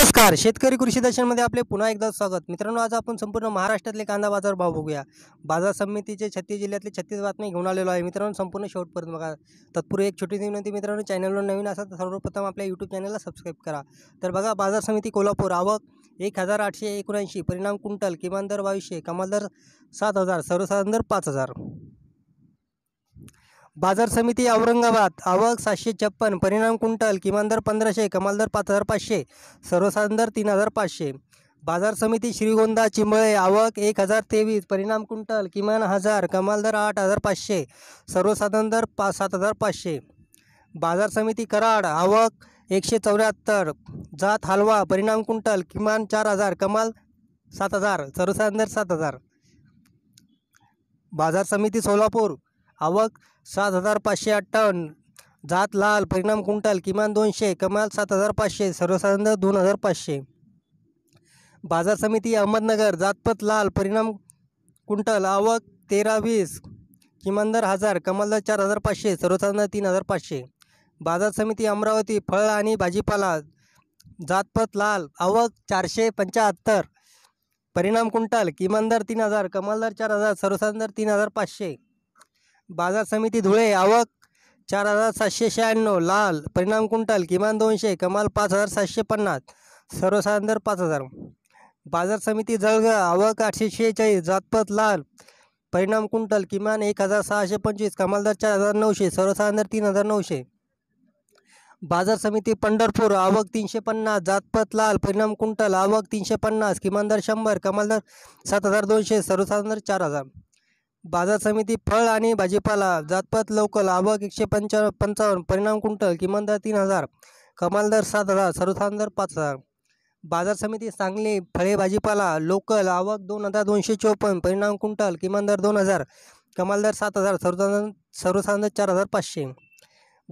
नमस्कार शेतकरी कृषी दर्शनमध्ये आपले पुन्हा एकदा स्वागत मित्रांनो आज आपण संपूर्ण महाराष्ट्रातले कांदा बाजार भाव बघूया बाजार समितीचे छत्तीस जिल्ह्यातले छत्तीस बातमी घेऊन आलेलो आहे मित्रांनो संपूर्ण शेवटपर्यंत बघा तत्पूर्वी एक छोटी विनंती मित्रांनो चॅनलवर नवीन असा तर सर्वप्रथम आपल्या यूट्यूब चॅनलला सबस्क्राईब करा तर बघा बाजार समिती कोल्हापूर आवक एक हजार आठशे एकोणऐंशी परिणाम कुंटल किमान दर बावीसशे कमाल दर सात हजार सर्वसाधारण दर पाच हजार बाजार समिती औरंगाबाद आवक सातशे छप्पन परिणाम कुंटल किमान दर पंधराशे कमाल दर पाच हजार पाचशे सर्वसाधारण दर तीन हजार पाचशे बाजार समिती श्रीगोंदा चिंबळे आवक एक हजार तेवीस परिणाम कुंटल किमान हजार कमाल दर आठ हजार पाचशे सर्वसाधारण दर पाच सात हजार पाचशे बाजार समिती कराड आवक एकशे चौऱ्याहत्तर जात हलवा परिणाम कुंटल किमान चार हजार कमाल सात हजार सर्वसाधारण दर सात हजार बाजार समिती सोलापूर आवक सात हजार पाचशे अठ्ठावन्न जात लाल परिणाम कुंटल किमान दोनशे कमाल सात हजार पाचशे सर्वसाधारण दोन हजार पाचशे बाजार समिती अहमदनगर जातपत लाल परिणाम कुंटल आवक तेरा वीस किमान दर हजार कमाल दर चार हजार पाचशे सर्वसाधारण तीन हजार पाचशे बाजार समिती अमरावती फळ आणि भाजीपाला जातपत लाल आवक चारशे पंच्याहत्तर परिणाम कुंटल किमान दर तीन हजार कमाल दर चार हजार सर्वसाधारण तीन हजार पाचशे बाजार समिती धुळे आवक चार हजार सातशे शहाण्णव लाल परिणाम कुंटल किमान दोनशे कमाल पाच हजार सातशे पन्नास सर्वसाधारण दर पाच हजार बाजार समिती जळग आवक आठशे शेहेचाळीस जातपत लाल परिणाम कुंटल किमान एक हजार सहाशे पंचवीस कमाल चार हजार नऊशे सर्वसाधारण तीन हजार नऊशे बाजार समिती पंढरपूर आवक तीनशे पन्नास जातपत लाल परिणाम कुंटल आवक तीनशे पन्नास किमान दर शंभर कमाल सात हजार दोनशे सर्वसाधारण चार हजार बाजार समिती फळ आणि भाजीपाला जातपात लवकर आवक एकशे पंचा पंचावन्न परिणाम कुंटल किमान दर तीन हजार कमाल दर सात हजार सर्वसाधारण दर पाच हजार बाजार समिती सांगली फळे भाजीपाला लोकल आवक दोन हजार दोनशे चोपन्न परिणाम कुंटल किमान दर दोन हजार कमाल दर सात हजार सर्वसाधारण सर्वसाधारण चार हजार पाचशे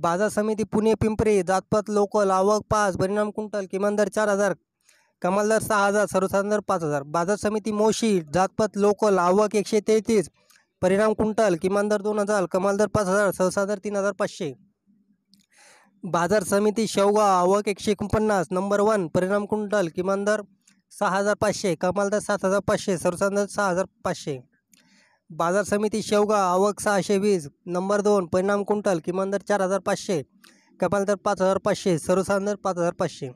बाजार समिती पुणे पिंपरी जातपात लोकल आवक पाच परिणाम कुंटल किमान दर चार हजार कमाल दर सहा हजार सर्वसाधारण दर पाच हजार बाजार समिती मोशी जातपात लोकल आवक एकशे तेहतीस परिणाम कुंटल किमान दर दोन हजार कमाल दर पाच हजार सहसा तीन हजार पाचशे बाजार समिती शेवगा आवक एकशे एकोणपन्नास नंबर वन परिणाम कुंटल किमान दर सहा हजार पाचशे कमाल सात हजार पाचशे सरसा सहा हजार पाचशे बाजार समिती शेवगा आवक सहाशे वीस नंबर दोन परिणाम कुंटल किमान दर चार हजार पाचशे कमाल दर पाच हजार पाचशे सर्वसाधारण पाच हजार पाचशे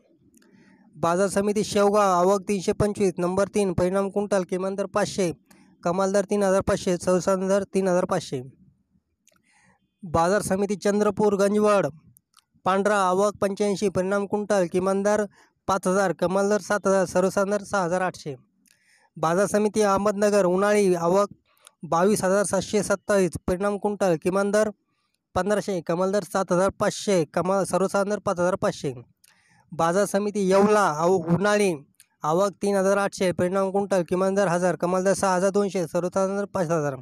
बाजार समिती शेवगा आवक तीनशे पंचवीस नंबर तीन परिणाम कुंटल किमान दर पाचशे कमाल दर तीन हजार पाचशे सर्वसानदर तीन हजार पाचशे बाजार समिती चंद्रपूर गंजवड पांढरा आवक पंच्याऐंशी परिणाम कुंटल किमानदार पाच हजार कमाल दर सात हजार दर सहा हजार आठशे बाजार समिती अहमदनगर उन्हाळी आवक बावीस हजार सातशे सत्तावीस परिणाम कुंटल किमान दर पंधराशे दर सात हजार पाचशे कमाल दर पाच हजार पाचशे बाजार समिती येवला आव उन्हाळी आवक तीन हजार आठशे परिणाम कुंटल किमान दर हजार कमाल दर सहा हजार दोनशे सर्वसाधारण पाच हजार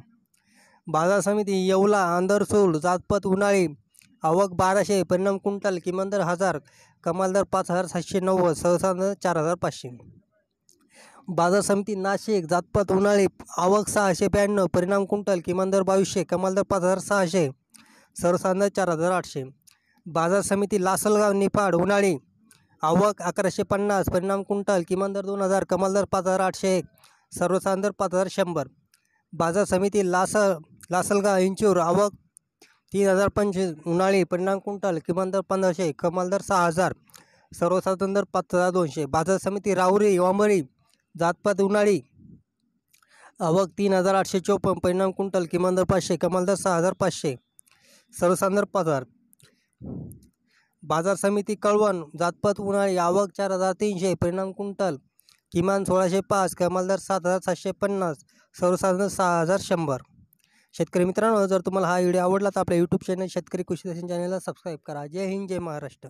बाजार समिती येवला आंदरसूल जातपत उन्हाळी आवक बाराशे परिणाम कुंटल किमान दर हजार कमाल दर पाच हजार सातशे नव्वद सर्वसाधारण चार हजार पाचशे बाजार समिती नाशिक जातपत उन्हाळी आवक सहाशे ब्याण्णव परिणाम कुंटल किमान दर बावीसशे कमाल दर पाच हजार सहाशे सर्वसाधारण चार हजार आठशे बाजार समिती लासलगाव निफाड उन्हाळी आवक अकराशे पन्नास परिणाम कुंटल किमान दर दोन हजार कमाल दर पाच हजार आठशे एक सर्वसाधारण दर पाच हजार शंभर बाजार समिती लासल लासलगा इंचूर आवक तीन हजार पंचवीस उन्हाळी परिणाम कुंटल किमान दर पंधराशे कमाल दर सहा हजार सर्वसाधारण दर पाच हजार दोनशे बाजार समिती राहुरी वांबळी जातपात उन्हाळी आवक तीन हजार आठशे चोपन्न परिणाम कुंटल किमान दर पाचशे कमाल दर सहा हजार पाचशे सर्वसाधारण पाच हजार बाजार समिती कळवण जातपत उन्हाळी आवक चार हजार तीनशे परिणाम कुंटल किमान सोळाशे पाच कमालदार सात हजार सातशे पन्नास सर्वसाधारण सहा हजार शंभर शेतकरी मित्रांनो जर तुम्हाला हा व्हिडिओ आवडला तर आपल्या यूट्यूब चॅनल शेतकरी कृषी दर्शन चॅनलला सबस्क्राईब करा जय हिंद जय महाराष्ट्र